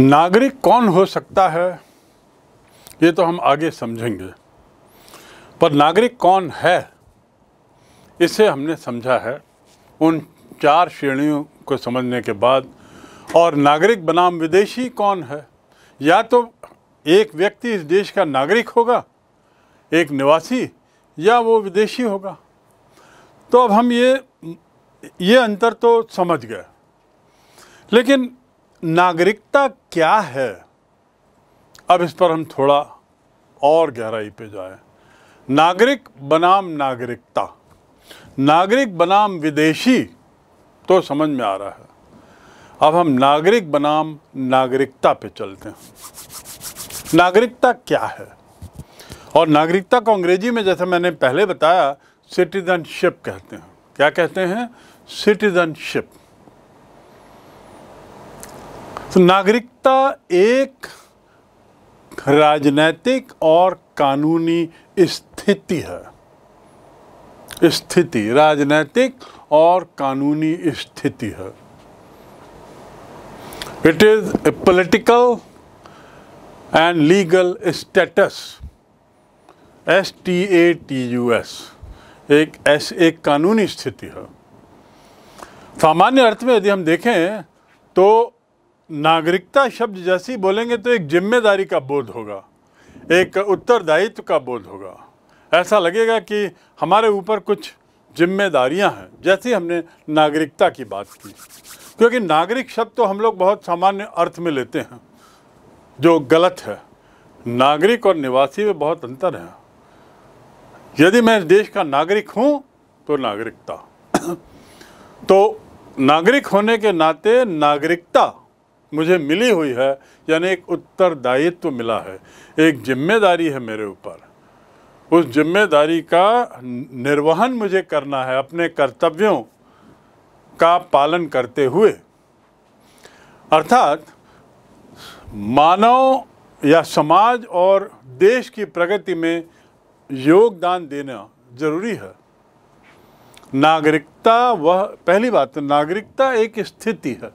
नागरिक कौन हो सकता है ये तो हम आगे समझेंगे पर नागरिक कौन है इसे हमने समझा है उन चार श्रेणियों को समझने के बाद और नागरिक बनाम विदेशी कौन है या तो एक व्यक्ति इस देश का नागरिक होगा एक निवासी या वो विदेशी होगा तो अब हम ये ये अंतर तो समझ गए लेकिन नागरिकता क्या है अब इस पर हम थोड़ा और गहराई पे जाए नागरिक बनाम नागरिकता नागरिक बनाम विदेशी तो समझ में आ रहा है अब हम नागरिक बनाम नागरिकता पे चलते हैं नागरिकता क्या है और नागरिकता को अंग्रेजी में जैसे मैंने पहले बताया सिटीजनशिप कहते हैं क्या कहते हैं सिटीजनशिप तो नागरिकता एक राजनैतिक और कानूनी स्थिति है स्थिति राजनैतिक और कानूनी स्थिति है it is a political and legal status S T A T U S एक एस एक कानूनी स्थिति है सामान्य अर्थ में यदि हम देखें तो नागरिकता शब्द जैसे ही बोलेंगे तो एक जिम्मेदारी का बोध होगा एक उत्तरदायित्व का बोध होगा ऐसा लगेगा कि हमारे ऊपर कुछ जिम्मेदारियां हैं जैसे हमने नागरिकता की बात की क्योंकि नागरिक शब्द तो हम लोग बहुत सामान्य अर्थ में लेते हैं जो गलत है नागरिक और निवासी में बहुत अंतर है यदि मैं देश का नागरिक हूँ तो नागरिकता तो नागरिक होने के नाते नागरिकता मुझे मिली हुई है यानी एक उत्तरदायित्व तो मिला है एक जिम्मेदारी है मेरे ऊपर उस जिम्मेदारी का निर्वहन मुझे करना है अपने कर्तव्यों का पालन करते हुए अर्थात मानव या समाज और देश की प्रगति में योगदान देना जरूरी है नागरिकता वह पहली बात नागरिकता एक स्थिति है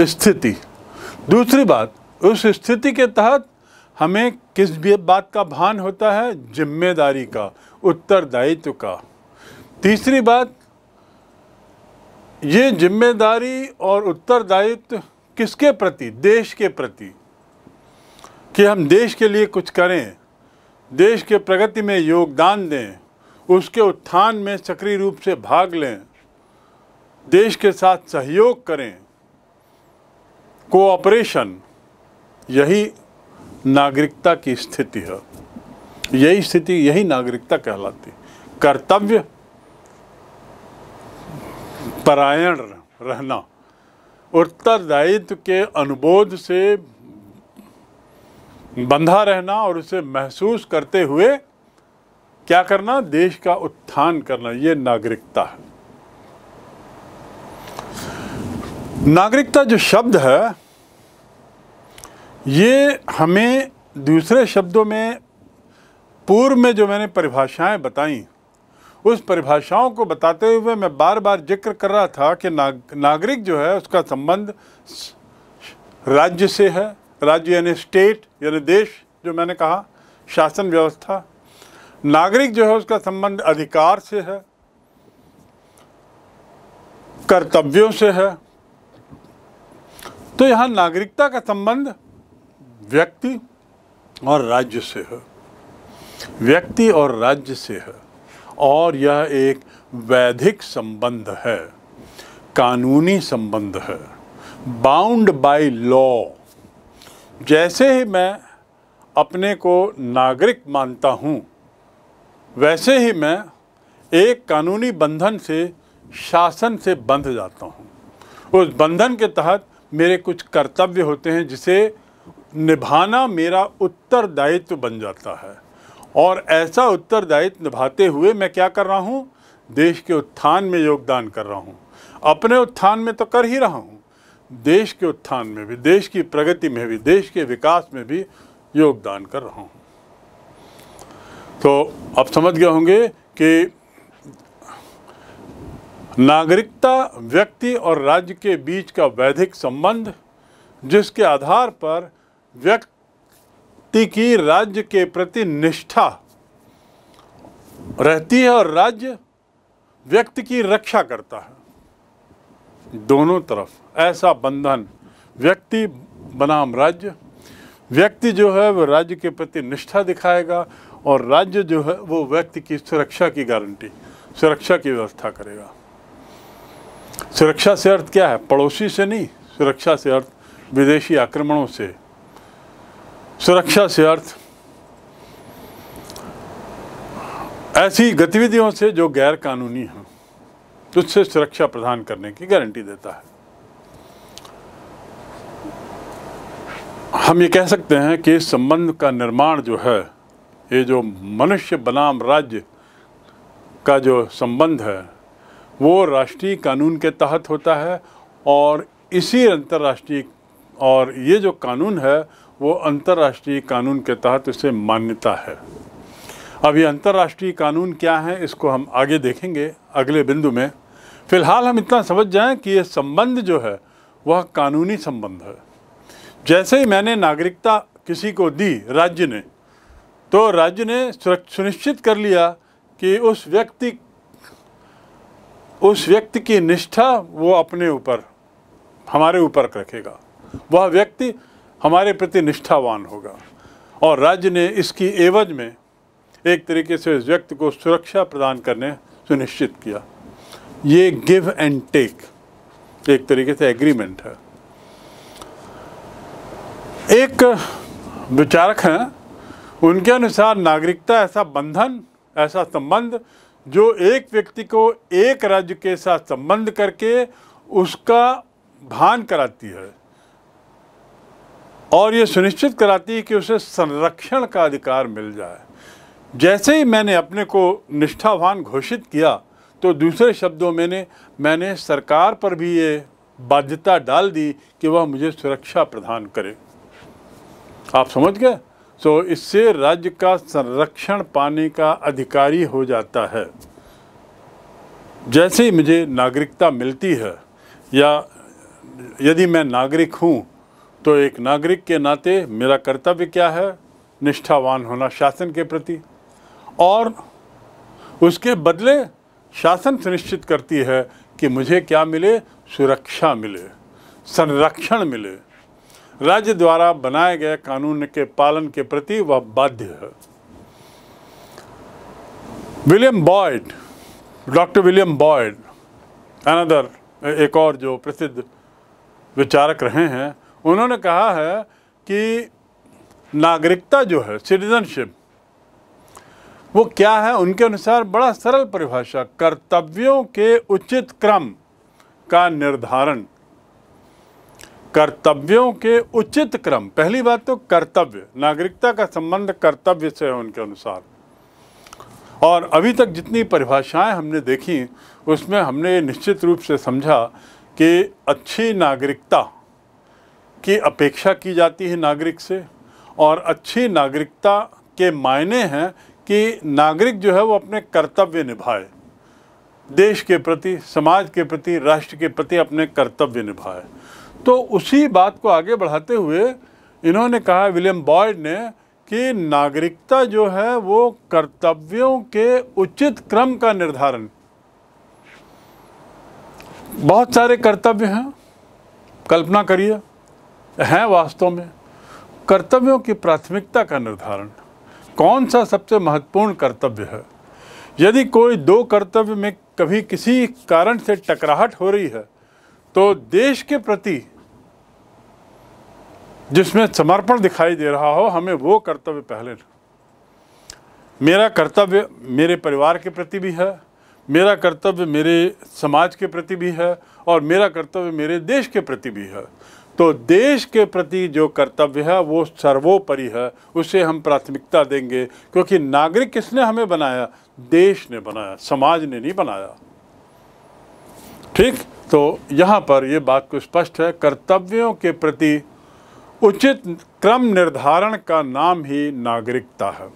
स्थिति दूसरी बात उस स्थिति के तहत हमें किस भी बात का भान होता है जिम्मेदारी का उत्तरदायित्व का तीसरी बात ये जिम्मेदारी और उत्तरदायित्व किसके प्रति देश के प्रति कि हम देश के लिए कुछ करें देश के प्रगति में योगदान दें उसके उत्थान में सक्रिय रूप से भाग लें देश के साथ सहयोग करें कोऑपरेशन यही नागरिकता की स्थिति है यही स्थिति यही नागरिकता कहलाती कर्तव्य परायण रहना उत्तरदायित्व के अनुबोध से बंधा रहना और उसे महसूस करते हुए क्या करना देश का उत्थान करना ये नागरिकता है नागरिकता जो शब्द है ये हमें दूसरे शब्दों में पूर्व में जो मैंने परिभाषाएं बताई उस परिभाषाओं को बताते हुए मैं बार बार जिक्र कर रहा था कि नाग, नागरिक जो है उसका संबंध राज्य से है राज्य यानी स्टेट यानी देश जो मैंने कहा शासन व्यवस्था नागरिक जो है उसका संबंध अधिकार से है कर्तव्यों से है तो यहाँ नागरिकता का संबंध व्यक्ति और राज्य से है व्यक्ति और राज्य से है और यह एक वैधिक संबंध है कानूनी संबंध है बाउंड बाय लॉ जैसे ही मैं अपने को नागरिक मानता हूँ वैसे ही मैं एक कानूनी बंधन से शासन से बंध जाता हूँ उस बंधन के तहत मेरे कुछ कर्तव्य होते हैं जिसे निभाना मेरा उत्तरदायित्व बन जाता है और ऐसा उत्तरदायित्व निभाते हुए मैं क्या कर रहा हूँ देश के उत्थान में योगदान कर रहा हूँ अपने उत्थान में तो कर ही रहा हूँ देश के उत्थान में भी देश की प्रगति में भी देश के विकास में भी योगदान कर रहा हूँ तो आप समझ गए होंगे कि नागरिकता व्यक्ति और राज्य के बीच का वैधिक संबंध जिसके आधार पर व्यक्ति की राज्य के प्रति निष्ठा रहती है और राज्य व्यक्ति की रक्षा करता है दोनों तरफ ऐसा बंधन व्यक्ति बनाम राज्य व्यक्ति जो है वह राज्य के प्रति निष्ठा दिखाएगा और राज्य जो है वो व्यक्ति की सुरक्षा की गारंटी सुरक्षा की व्यवस्था करेगा सुरक्षा से अर्थ क्या है पड़ोसी से नहीं सुरक्षा से अर्थ विदेशी आक्रमणों से सुरक्षा से अर्थ ऐसी गतिविधियों से जो गैर कानूनी हैं उससे सुरक्षा प्रदान करने की गारंटी देता है हम ये कह सकते हैं कि इस संबंध का निर्माण जो है ये जो मनुष्य बनाम राज्य का जो संबंध है वो राष्ट्रीय कानून के तहत होता है और इसी अंतर्राष्ट्रीय और ये जो कानून है वो अंतर्राष्ट्रीय कानून के तहत उसे मान्यता है अब ये अंतर्राष्ट्रीय कानून क्या है इसको हम आगे देखेंगे अगले बिंदु में फ़िलहाल हम इतना समझ जाएं कि ये संबंध जो है वह कानूनी संबंध है जैसे ही मैंने नागरिकता किसी को दी राज्य ने तो राज्य ने सुनिश्चित कर लिया कि उस व्यक्ति उस व्यक्ति की निष्ठा वो अपने ऊपर हमारे ऊपर रखेगा वह व्यक्ति हमारे प्रति निष्ठावान होगा और राज्य ने इसकी एवज में एक तरीके से इस व्यक्ति को सुरक्षा प्रदान करने सुनिश्चित किया ये गिव एंड टेक एक तरीके से एग्रीमेंट है एक विचारक हैं उनके अनुसार नागरिकता ऐसा बंधन ऐसा संबंध जो एक व्यक्ति को एक राज्य के साथ संबंध करके उसका भान कराती है और ये सुनिश्चित कराती है कि उसे संरक्षण का अधिकार मिल जाए जैसे ही मैंने अपने को निष्ठावान घोषित किया तो दूसरे शब्दों में ने मैंने सरकार पर भी ये बाध्यता डाल दी कि वह मुझे सुरक्षा प्रदान करे आप समझ गए तो इससे राज्य का संरक्षण पाने का अधिकारी हो जाता है जैसे ही मुझे नागरिकता मिलती है या यदि मैं नागरिक हूँ तो एक नागरिक के नाते मेरा कर्तव्य क्या है निष्ठावान होना शासन के प्रति और उसके बदले शासन सुनिश्चित करती है कि मुझे क्या मिले सुरक्षा मिले संरक्षण मिले राज्य द्वारा बनाए गए कानून के पालन के प्रति वह बाध्य है William Boyd doctor William Boyd another एक और जो प्रसिद्ध विचारक रहे हैं उन्होंने कहा है कि नागरिकता जो है सिटीजनशिप वो क्या है उनके अनुसार बड़ा सरल परिभाषा कर्तव्यों के उचित क्रम का निर्धारण कर्तव्यों के उचित क्रम पहली बात तो कर्तव्य नागरिकता का संबंध कर्तव्य से है उनके अनुसार और अभी तक जितनी परिभाषाएं हमने देखी उसमें हमने निश्चित रूप से समझा कि अच्छी नागरिकता की अपेक्षा की जाती है नागरिक से और अच्छी नागरिकता के मायने हैं कि नागरिक जो है वो अपने कर्तव्य निभाए देश के प्रति समाज के प्रति राष्ट्र के प्रति अपने कर्तव्य निभाए तो उसी बात को आगे बढ़ाते हुए इन्होंने कहा विलियम बॉयड ने कि नागरिकता जो है वो कर्तव्यों के उचित क्रम का निर्धारण बहुत सारे कर्तव्य हैं कल्पना करिए हैं वास्तव में कर्तव्यों की प्राथमिकता का निर्धारण कौन सा सबसे महत्वपूर्ण कर्तव्य है यदि कोई दो कर्तव्य में कभी किसी कारण से टकराहट हो रही है तो देश के प्रति जिसमें समर्पण दिखाई दे रहा हो हमें वो कर्तव्य पहले मेरा कर्तव्य मेरे परिवार के प्रति भी है मेरा कर्तव्य मेरे समाज के प्रति भी है और मेरा कर्तव्य मेरे देश के प्रति भी है तो देश के प्रति जो कर्तव्य है वो सर्वोपरि है उसे हम प्राथमिकता देंगे क्योंकि नागरिक किसने हमें बनाया देश ने बनाया समाज ने नहीं बनाया ठीक तो यहाँ पर ये बात को स्पष्ट है कर्तव्यों के प्रति उचित क्रम निर्धारण का नाम ही नागरिकता है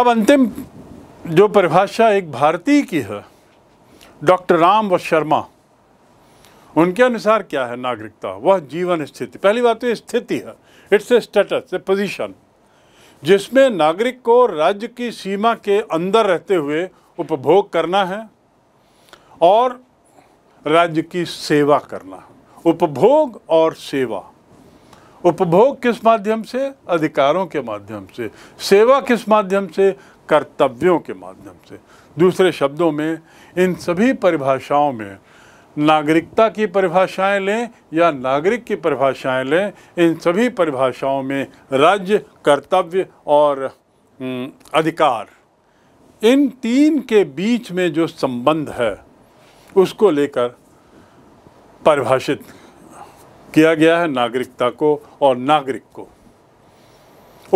अब अंतिम जो परिभाषा एक भारतीय की है डॉक्टर राम व शर्मा उनके अनुसार क्या है नागरिकता वह जीवन स्थिति पहली बात तो स्थिति है it's a status a position जिसमें नागरिक को राज्य की सीमा के अंदर रहते हुए उपभोग करना है और राज्य की सेवा करना है उपभोग और सेवा उपभोग किस माध्यम से अधिकारों के माध्यम से सेवा किस माध्यम से कर्तव्यों के माध्यम से दूसरे शब्दों में इन सभी परिभाषाओं में नागरिकता की परिभाषाएं लें या नागरिक की परिभाषाएं लें इन सभी परिभाषाओं में राज्य कर्तव्य और अधिकार इन तीन के बीच में जो संबंध है उसको लेकर परिभाषित किया गया है नागरिकता को और नागरिक को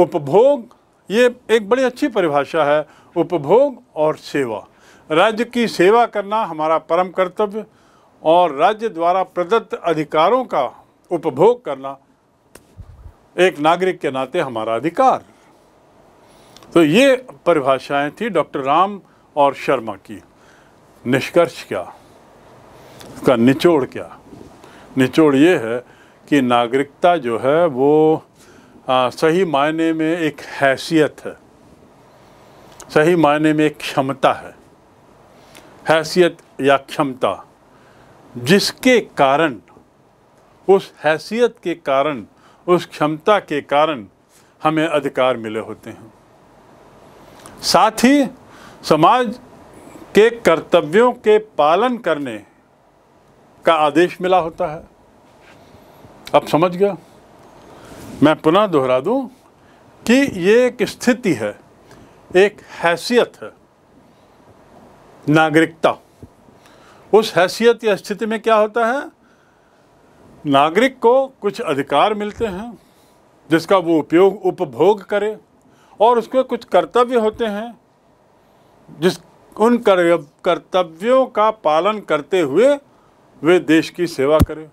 उपभोग ये एक बड़ी अच्छी परिभाषा है उपभोग और सेवा राज्य की सेवा करना हमारा परम कर्तव्य और राज्य द्वारा प्रदत्त अधिकारों का उपभोग करना एक नागरिक के नाते हमारा अधिकार तो ये परिभाषाएं थी डॉक्टर राम और शर्मा की निष्कर्ष क्या उसका निचोड़ क्या निचोड़ ये है कि नागरिकता जो है वो आ, सही मायने में एक हैसियत है सही मायने में एक क्षमता है हैसियत या क्षमता जिसके कारण उस हैसियत के कारण उस क्षमता के कारण हमें अधिकार मिले होते हैं साथ ही समाज के कर्तव्यों के पालन करने का आदेश मिला होता है अब समझ गया मैं पुनः दोहरा दूं कि ये एक स्थिति है एक हैसियत है नागरिकता उस हैसियत या स्थिति में क्या होता है नागरिक को कुछ अधिकार मिलते हैं जिसका वो उपयोग उपभोग करे और उसके कुछ कर्तव्य होते हैं जिस उन कर्तव्यों का पालन करते हुए वे देश की सेवा करें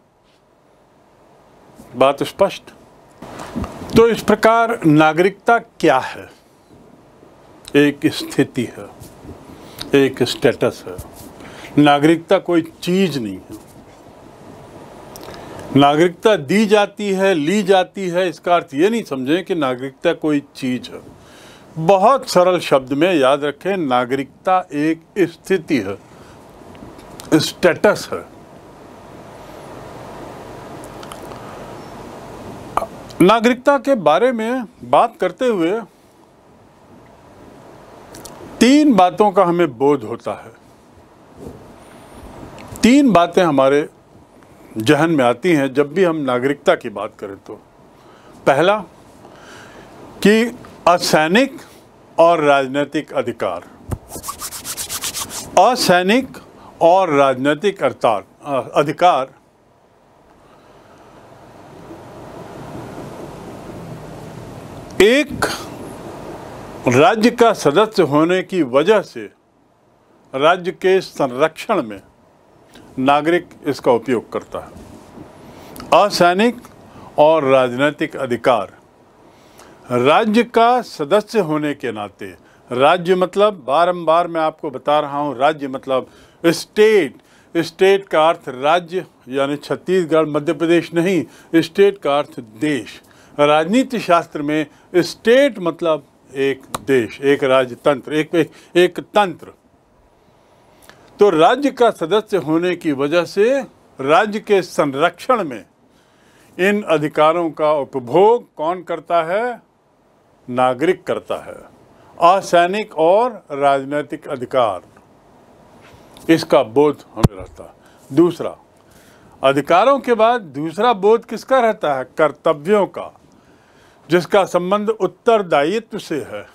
बात स्पष्ट तो इस प्रकार नागरिकता क्या है एक स्थिति है एक स्टेटस है नागरिकता कोई चीज नहीं है नागरिकता दी जाती है ली जाती है इसका अर्थ ये नहीं समझें कि नागरिकता कोई चीज है बहुत सरल शब्द में याद रखें नागरिकता एक स्थिति है स्टेटस है नागरिकता के बारे में बात करते हुए तीन बातों का हमें बोध होता है तीन बातें हमारे जहन में आती हैं जब भी हम नागरिकता की बात करें तो पहला कि असैनिक और राजनीतिक अधिकार असैनिक और राजनीतिक अधिकार एक राज्य का सदस्य होने की वजह से राज्य के संरक्षण में नागरिक इसका उपयोग करता है असैनिक और राजनीतिक अधिकार राज्य का सदस्य होने के नाते राज्य मतलब बारंबार मैं आपको बता रहा हूँ राज्य मतलब स्टेट स्टेट का अर्थ राज्य यानी छत्तीसगढ़ मध्य प्रदेश नहीं स्टेट का अर्थ देश राजनीति शास्त्र में स्टेट मतलब एक देश एक राजतंत्र एक एक, एक तंत्र तो राज्य का सदस्य होने की वजह से राज्य के संरक्षण में इन अधिकारों का उपभोग कौन करता है नागरिक करता है असैनिक और राजनीतिक अधिकार इसका बोध हमें रहता दूसरा अधिकारों के बाद दूसरा बोध किसका रहता है कर्तव्यों का जिसका संबंध उत्तरदायित्व से है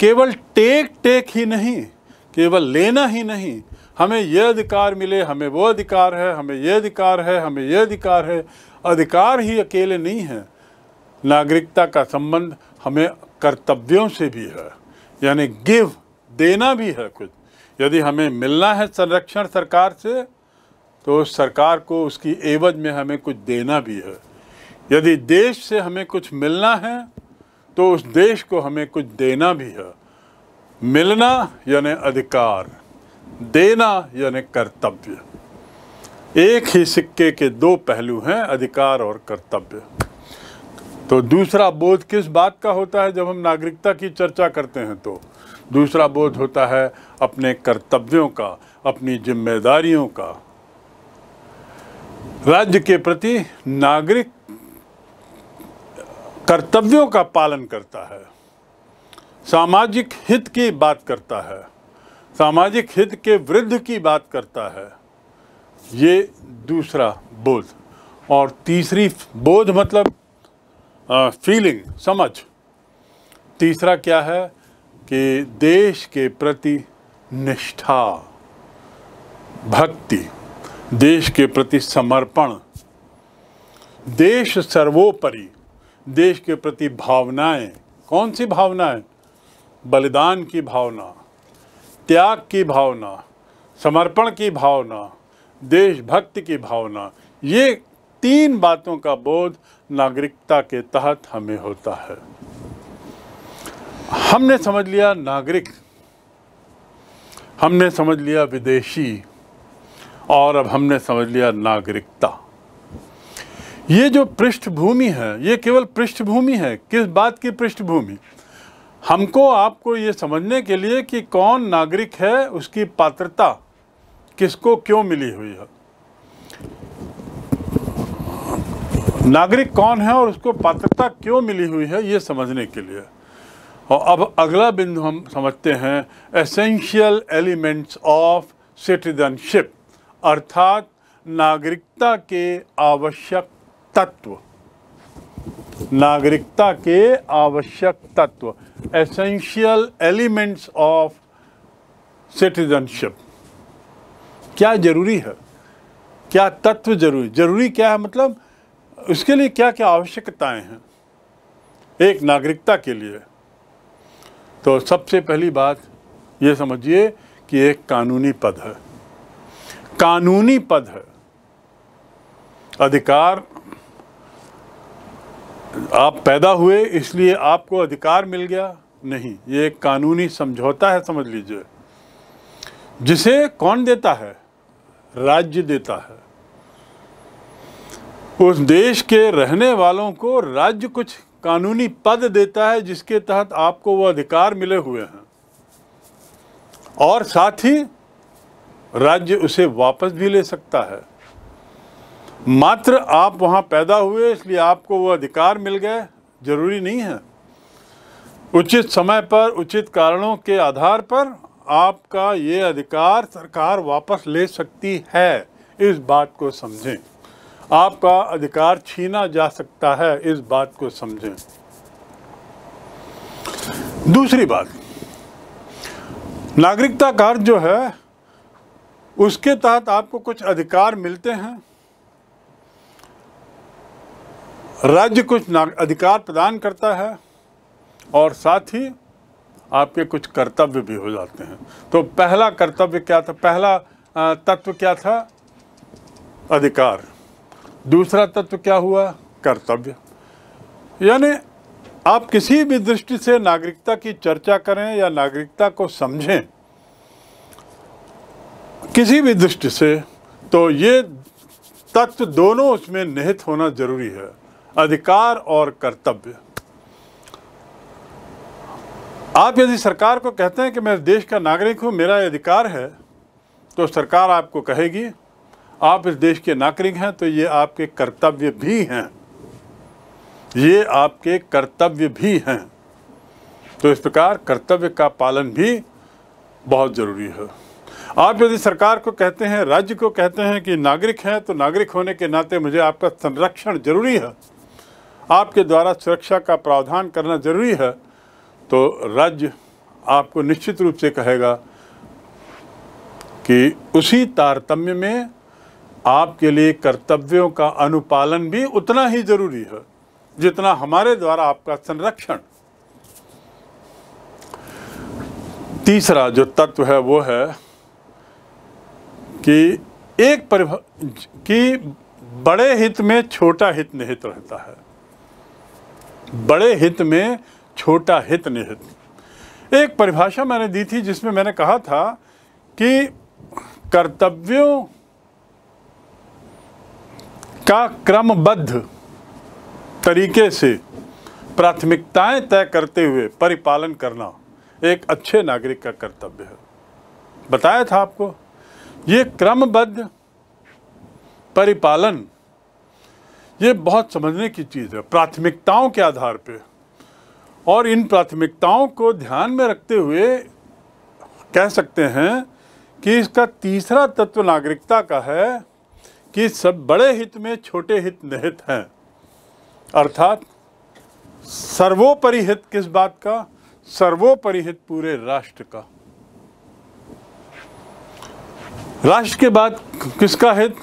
केवल टेक टेक ही नहीं केवल लेना ही नहीं हमें यह अधिकार मिले हमें वो अधिकार है हमें यह अधिकार है हमें यह अधिकार है अधिकार ही अकेले नहीं है नागरिकता का संबंध हमें कर्तव्यों से भी है यानी गिव देना भी है कुछ यदि हमें मिलना है संरक्षण सरकार से तो उस सरकार को उसकी एवज में हमें कुछ देना भी है यदि देश से हमें कुछ मिलना है तो उस देश को हमें कुछ देना भी है मिलना यानी अधिकार देना यानी कर्तव्य एक ही सिक्के के दो पहलू हैं अधिकार और कर्तव्य तो दूसरा बोध किस बात का होता है जब हम नागरिकता की चर्चा करते हैं तो दूसरा बोध होता है अपने कर्तव्यों का अपनी जिम्मेदारियों का राज्य के प्रति नागरिक कर्तव्यों का पालन करता है सामाजिक हित की बात करता है सामाजिक हित के वृद्ध की बात करता है ये दूसरा बोध और तीसरी बोध मतलब फीलिंग समझ तीसरा क्या है कि देश के प्रति निष्ठा भक्ति देश के प्रति समर्पण देश सर्वोपरि देश के प्रति भावनाएं कौन सी भावनाएं बलिदान की भावना त्याग की भावना समर्पण की भावना देशभक्ति की भावना ये तीन बातों का बोध नागरिकता के तहत हमें होता है हमने समझ लिया नागरिक हमने समझ लिया विदेशी और अब हमने समझ लिया नागरिकता ये जो पृष्ठभूमि है ये केवल पृष्ठभूमि है किस बात की पृष्ठभूमि हमको आपको ये समझने के लिए कि कौन नागरिक है उसकी पात्रता किसको क्यों मिली हुई है नागरिक कौन है और उसको पात्रता क्यों मिली हुई है ये समझने के लिए और अब अगला बिंदु हम समझते हैं एसेंशियल एलिमेंट्स ऑफ सिटीजनशिप अर्थात नागरिकता के आवश्यक तत्व नागरिकता के आवश्यक तत्व एसेंशियल एलिमेंट्स ऑफ सिटीजनशिप क्या जरूरी है क्या तत्व जरूरी जरूरी क्या है मतलब उसके लिए क्या क्या आवश्यकताएं हैं एक नागरिकता के लिए तो सबसे पहली बात ये समझिए कि एक कानूनी पद है कानूनी पद है अधिकार आप पैदा हुए इसलिए आपको अधिकार मिल गया नहीं ये एक कानूनी समझौता है समझ लीजिए जिसे कौन देता है राज्य देता है उस देश के रहने वालों को राज्य कुछ कानूनी पद देता है जिसके तहत आपको वो अधिकार मिले हुए हैं और साथ ही राज्य उसे वापस भी ले सकता है मात्र आप वहाँ पैदा हुए इसलिए आपको वो अधिकार मिल गए जरूरी नहीं है उचित समय पर उचित कारणों के आधार पर आपका ये अधिकार सरकार वापस ले सकती है इस बात को समझें आपका अधिकार छीना जा सकता है इस बात को समझें दूसरी बात नागरिकता कार्ड जो है उसके तहत आपको कुछ अधिकार मिलते हैं राज्य कुछ अधिकार प्रदान करता है और साथ ही आपके कुछ कर्तव्य भी हो जाते हैं तो पहला कर्तव्य क्या था पहला तत्व क्या था अधिकार दूसरा तत्व क्या हुआ कर्तव्य यानी आप किसी भी दृष्टि से नागरिकता की चर्चा करें या नागरिकता को समझें किसी भी दृष्टि से तो ये तत्व दोनों उसमें निहित होना जरूरी है अधिकार और कर्तव्य आप यदि सरकार को कहते हैं कि मैं देश का नागरिक हूँ मेरा अधिकार है तो सरकार आपको कहेगी आप इस देश के नागरिक हैं तो ये आपके कर्तव्य भी हैं ये आपके कर्तव्य भी हैं तो इस प्रकार कर्तव्य का पालन भी बहुत ज़रूरी है आप यदि सरकार को कहते हैं राज्य को कहते हैं कि नागरिक हैं तो नागरिक होने के नाते मुझे आपका संरक्षण जरूरी है आपके द्वारा सुरक्षा का प्रावधान करना जरूरी है तो राज्य आपको निश्चित रूप से कहेगा कि उसी तारतम्य में आपके लिए कर्तव्यों का अनुपालन भी उतना ही जरूरी है जितना हमारे द्वारा आपका संरक्षण तीसरा जो तत्व है वो है कि एक परिभा कि बड़े हित में छोटा हित निहित रहता है बड़े हित में छोटा हित निहित एक परिभाषा मैंने दी थी जिसमें मैंने कहा था कि कर्तव्यों का क्रमबद्ध तरीके से प्राथमिकताएं तय करते हुए परिपालन करना एक अच्छे नागरिक का कर्तव्य है बताया था आपको ये क्रमबद्ध परिपालन ये बहुत समझने की चीज़ है प्राथमिकताओं के आधार पे और इन प्राथमिकताओं को ध्यान में रखते हुए कह सकते हैं कि इसका तीसरा तत्व नागरिकता का है कि सब बड़े हित में छोटे हित निहित हैं अर्थात सर्वोपरि हित किस बात का सर्वोपरि हित पूरे राष्ट्र का राष्ट्र के बाद किसका हित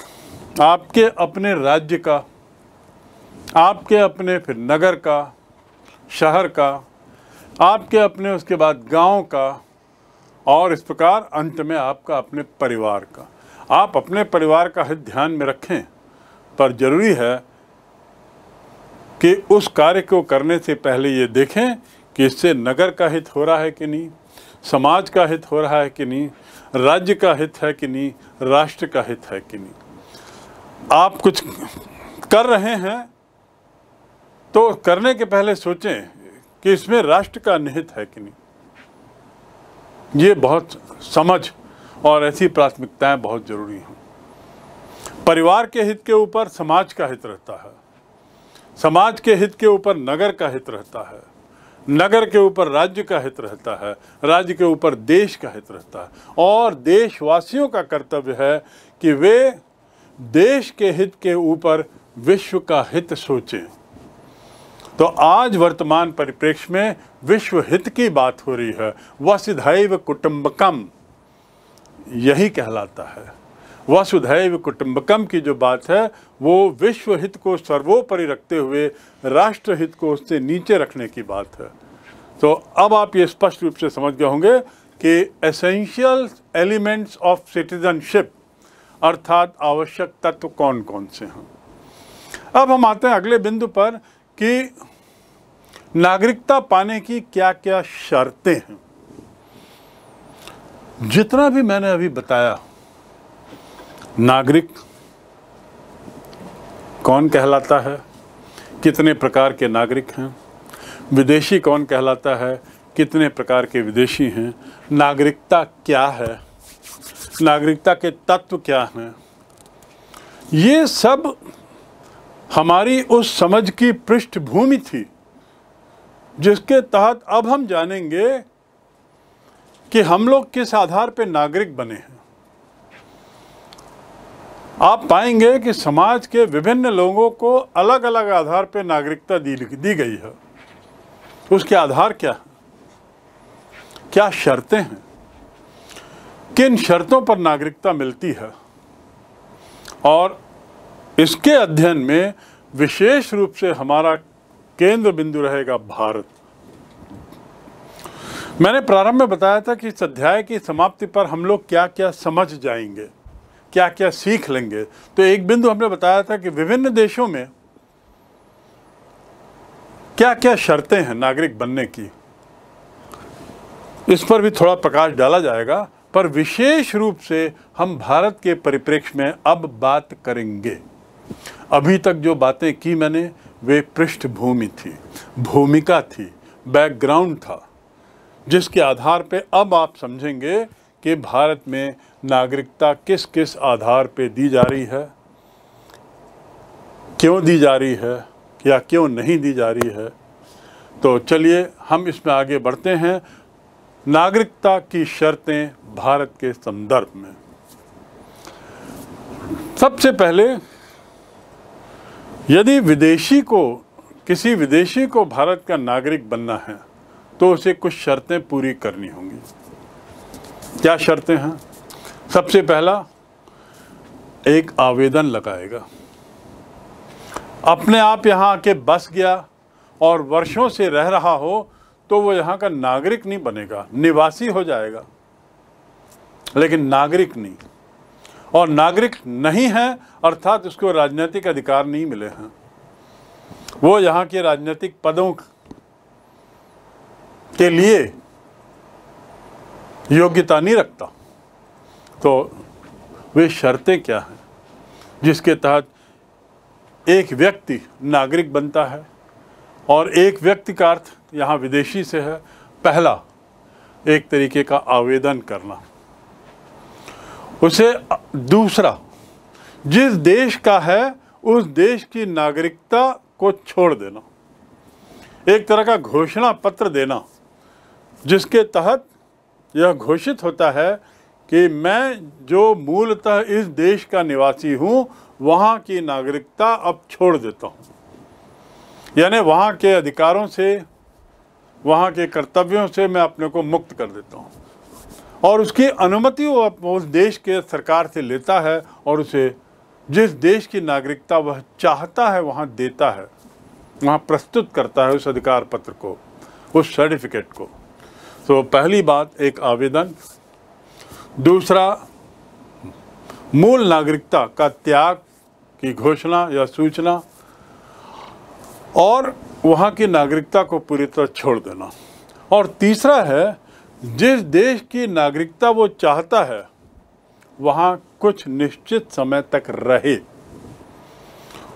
आपके अपने राज्य का आपके अपने फिर नगर का शहर का आपके अपने उसके बाद गांव का और इस प्रकार अंत में आपका अपने परिवार का आप अपने परिवार का हित ध्यान में रखें पर ज़रूरी है कि उस कार्य को करने से पहले ये देखें कि इससे नगर का हित हो रहा है कि नहीं समाज का हित हो रहा है कि नहीं राज्य का हित है कि नहीं राष्ट्र का हित है कि नहीं आप कुछ कर रहे हैं तो करने के पहले सोचें कि इसमें राष्ट्र का निहित है कि नहीं ये बहुत समझ और ऐसी प्राथमिकताएं बहुत ज़रूरी हैं परिवार के हित के ऊपर समाज का हित रहता है समाज के हित के ऊपर नगर का हित रहता है नगर के ऊपर राज्य का हित रहता है राज्य के ऊपर देश का हित रहता है और देशवासियों का कर्तव्य है कि वे देश के हित के ऊपर विश्व का हित सोचें तो आज वर्तमान परिप्रेक्ष्य में विश्व हित की बात हो रही है वसुधैव कुटुम्बकम यही कहलाता है वसुधैव कुटुम्बकम की जो बात है वो विश्व हित को सर्वोपरि रखते हुए राष्ट्र हित को उससे नीचे रखने की बात है तो अब आप ये स्पष्ट रूप से समझ गए होंगे कि एसेंशियल एलिमेंट्स ऑफ सिटीजनशिप अर्थात आवश्यक तत्व कौन कौन से हैं अब हम आते हैं अगले बिंदु पर कि नागरिकता पाने की क्या क्या शर्तें हैं जितना भी मैंने अभी बताया नागरिक कौन कहलाता है कितने प्रकार के नागरिक हैं विदेशी कौन कहलाता है कितने प्रकार के विदेशी हैं नागरिकता क्या है नागरिकता के तत्व क्या हैं ये सब हमारी उस समझ की पृष्ठभूमि थी जिसके तहत अब हम जानेंगे कि हम लोग किस आधार पर नागरिक बने हैं आप पाएंगे कि समाज के विभिन्न लोगों को अलग अलग आधार पर नागरिकता दी दी गई है उसके आधार क्या है क्या शर्तें हैं किन शर्तों पर नागरिकता मिलती है और इसके अध्ययन में विशेष रूप से हमारा केंद्र बिंदु रहेगा भारत मैंने प्रारंभ में बताया था कि इस अध्याय की समाप्ति पर हम लोग क्या क्या समझ जाएंगे क्या क्या सीख लेंगे तो एक बिंदु हमने बताया था कि विभिन्न देशों में क्या क्या शर्तें हैं नागरिक बनने की इस पर भी थोड़ा प्रकाश डाला जाएगा पर विशेष रूप से हम भारत के परिप्रेक्ष्य में अब बात करेंगे अभी तक जो बातें की मैंने वे पृष्ठभूमि थी भूमिका थी बैकग्राउंड था जिसके आधार पे अब आप समझेंगे कि भारत में नागरिकता किस किस आधार पे दी जा रही है क्यों दी जा रही है या क्यों नहीं दी जा रही है तो चलिए हम इसमें आगे बढ़ते हैं नागरिकता की शर्तें भारत के संदर्भ में सबसे पहले यदि विदेशी को किसी विदेशी को भारत का नागरिक बनना है तो उसे कुछ शर्तें पूरी करनी होंगी क्या शर्तें हैं सबसे पहला एक आवेदन लगाएगा अपने आप यहाँ आके बस गया और वर्षों से रह रहा हो तो वो यहाँ का नागरिक नहीं बनेगा निवासी हो जाएगा लेकिन नागरिक नहीं और नागरिक नहीं हैं अर्थात उसको राजनीतिक अधिकार नहीं मिले हैं वो यहाँ के राजनीतिक पदों के लिए योग्यता नहीं रखता तो वे शर्तें क्या हैं जिसके तहत एक व्यक्ति नागरिक बनता है और एक व्यक्ति का अर्थ यहाँ विदेशी से है पहला एक तरीके का आवेदन करना उसे दूसरा जिस देश का है उस देश की नागरिकता को छोड़ देना एक तरह का घोषणा पत्र देना जिसके तहत यह घोषित होता है कि मैं जो मूलतः इस देश का निवासी हूँ वहाँ की नागरिकता अब छोड़ देता हूँ यानी वहाँ के अधिकारों से वहाँ के कर्तव्यों से मैं अपने को मुक्त कर देता हूँ और उसकी अनुमति वो उस देश के सरकार से लेता है और उसे जिस देश की नागरिकता वह चाहता है वहाँ देता है वहाँ प्रस्तुत करता है उस अधिकार पत्र को उस सर्टिफिकेट को तो पहली बात एक आवेदन दूसरा मूल नागरिकता का त्याग की घोषणा या सूचना और वहाँ की नागरिकता को पूरी तरह छोड़ देना और तीसरा है जिस देश की नागरिकता वो चाहता है वहाँ कुछ निश्चित समय तक रहे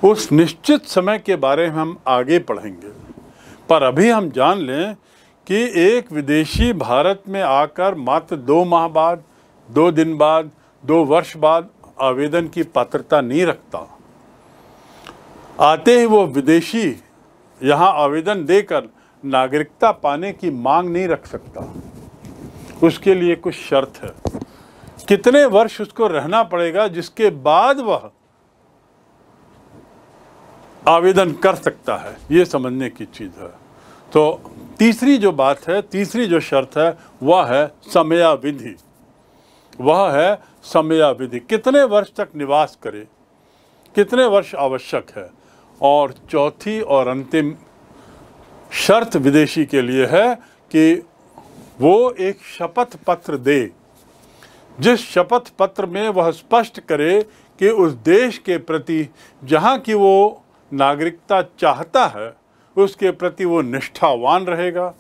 उस निश्चित समय के बारे में हम आगे पढ़ेंगे पर अभी हम जान लें कि एक विदेशी भारत में आकर मात्र दो माह बाद दो दिन बाद दो वर्ष बाद आवेदन की पात्रता नहीं रखता आते ही वो विदेशी यहाँ आवेदन देकर नागरिकता पाने की मांग नहीं रख सकता उसके लिए कुछ शर्त है कितने वर्ष उसको रहना पड़ेगा जिसके बाद वह आवेदन कर सकता है ये समझने की चीज़ है तो तीसरी जो बात है तीसरी जो शर्त है वह है समयाविधि वह है समयाविधि कितने वर्ष तक निवास करे कितने वर्ष आवश्यक है और चौथी और अंतिम शर्त विदेशी के लिए है कि वो एक शपथ पत्र दे जिस शपथ पत्र में वह स्पष्ट करे कि उस देश के प्रति जहाँ की वो नागरिकता चाहता है उसके प्रति वो निष्ठावान रहेगा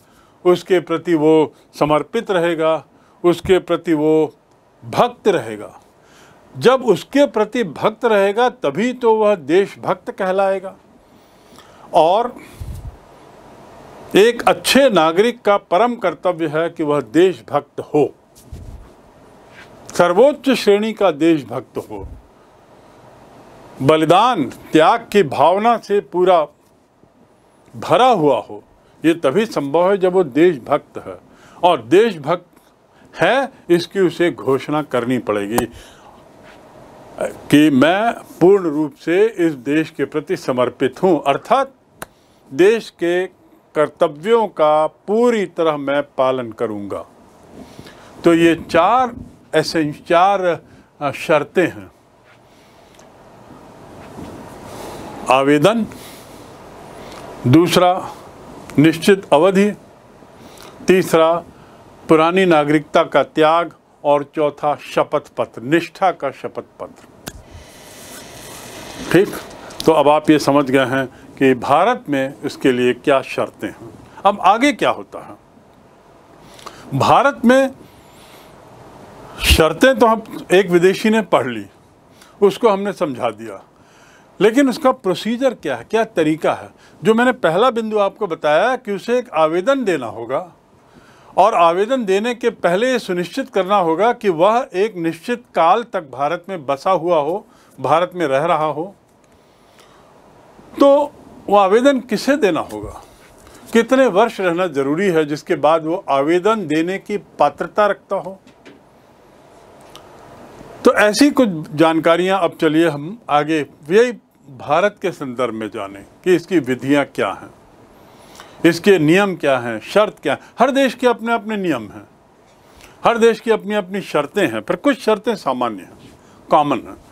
उसके प्रति वो समर्पित रहेगा उसके प्रति वो भक्त रहेगा जब उसके प्रति भक्त रहेगा तभी तो वह देशभक्त कहलाएगा और एक अच्छे नागरिक का परम कर्तव्य है कि वह देशभक्त हो सर्वोच्च श्रेणी का देशभक्त हो बलिदान त्याग की भावना से पूरा भरा हुआ हो ये तभी संभव है जब वो देशभक्त है और देशभक्त है इसकी उसे घोषणा करनी पड़ेगी कि मैं पूर्ण रूप से इस देश के प्रति समर्पित हूँ अर्थात देश के कर्तव्यों का पूरी तरह मैं पालन करूंगा तो ये चार ऐसे चार शर्तें हैं आवेदन दूसरा निश्चित अवधि तीसरा पुरानी नागरिकता का त्याग और चौथा शपथ पत्र निष्ठा का शपथ पत्र ठीक तो अब आप ये समझ गए हैं कि भारत में इसके लिए क्या शर्तें हैं अब आगे क्या होता है भारत में शर्तें तो हम एक विदेशी ने पढ़ ली उसको हमने समझा दिया लेकिन उसका प्रोसीजर क्या है क्या तरीका है जो मैंने पहला बिंदु आपको बताया कि उसे एक आवेदन देना होगा और आवेदन देने के पहले ये सुनिश्चित करना होगा कि वह एक निश्चित काल तक भारत में बसा हुआ हो भारत में रह रहा हो तो वो आवेदन किसे देना होगा कितने वर्ष रहना जरूरी है जिसके बाद वो आवेदन देने की पात्रता रखता हो तो ऐसी कुछ जानकारियां अब चलिए हम आगे यही भारत के संदर्भ में जाने कि इसकी विधियां क्या हैं इसके नियम क्या हैं शर्त क्या है हर देश के अपने अपने नियम हैं हर देश की अपनी अपनी शर्तें हैं पर कुछ शर्तें सामान्य हैं कॉमन हैं